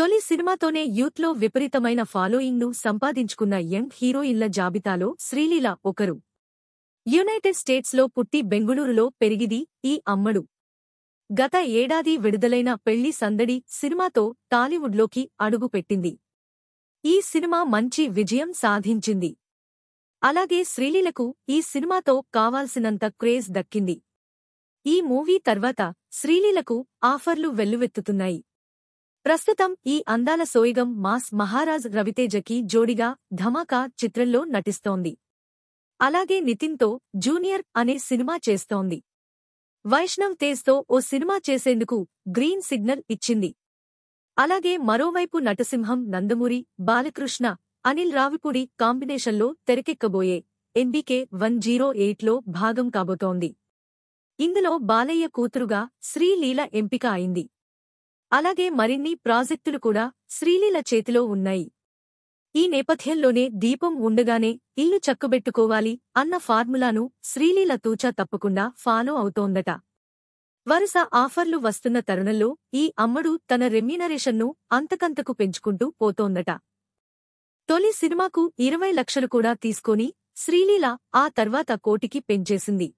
తొలి సినిమాతోనే యూత్లో విపరీతమైన ఫాలోయింగ్ను సంపాదించుకున్న యంగ్ హీరోయిన్ల జాబితాలో శ్రీలీల ఒకరు యునైటెడ్ స్టేట్స్లో పుట్టి బెంగుళూరులో పెరిగిది ఈ అమ్మడు గత ఏడాది విడుదలైన పెళ్లి సందడి సినిమాతో టాలీవుడ్లోకి అడుగుపెట్టింది ఈ సినిమా మంచి విజయం సాధించింది అలాగే శ్రీలీలకు ఈ సినిమాతో కావాల్సినంత క్రేజ్ దక్కింది ఈ మూవీ తర్వాత శ్రీలీలకు ఆఫర్లు వెల్లువెత్తుతున్నాయి ప్రస్తుతం ఈ అందాల సోయిగం మాస్ మహారాజ్ రవితేజకి జోడిగా ధమాకా చిత్రంలో నటిస్తోంది అలాగే నితిన్తో జూనియర్ అనే సినిమా చేస్తోంది వైష్ణవ్ తేజ్తో ఓ సినిమా చేసేందుకు గ్రీన్ సిగ్నల్ ఇచ్చింది అలాగే మరోవైపు నటసింహం నందమూరి బాలకృష్ణ అనిల్ రావిపూడి కాంబినేషన్లో తెరకెక్కబోయే ఎన్బీకే వన్ జీరో ఎయిట్లో భాగం కాబోతోంది ఇందులో బాలయ్య కూతురుగా శ్రీలీల ఎంపిక అయింది అలాగే మరిన్ని ప్రాజెక్టులు కూడా శ్రీలీల చేతిలో ఉన్నాయి ఈ నేపథ్యంలోనే దీపం ఉండగానే ఇల్లు చక్కుబెట్టుకోవాలి అన్న ఫార్ములాను శ్రీలీల తూచా తప్పకుండా ఫాలో అవుతోందట వరుస ఆఫర్లు వస్తున్న తరుణంలో ఈ అమ్మడు తన రెమ్యూనరేషన్ను అంతకంతకు పెంచుకుంటూ పోతోందట తొలి సినిమాకు ఇరవై లక్షలు కూడా తీసుకొని శ్రీలీల ఆ తర్వాత కోటికి పెంచేసింది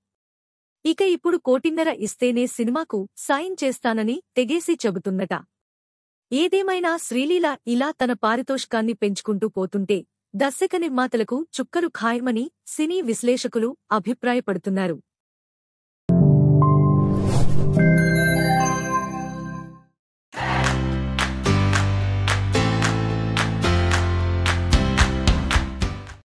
ఇక ఇప్పుడు కోటిన్నర ఇస్తేనే సినిమాకు సాయం చేస్తానని తెగేసి చెబుతున్నట ఏదేమైనా శ్రీలీల ఇలా తన పారితోషికాన్ని పెంచుకుంటూ పోతుంటే దర్శక నిర్మాతలకు చుక్కలు ఖాయమని సినీ విశ్లేషకులు అభిప్రాయపడుతున్నారు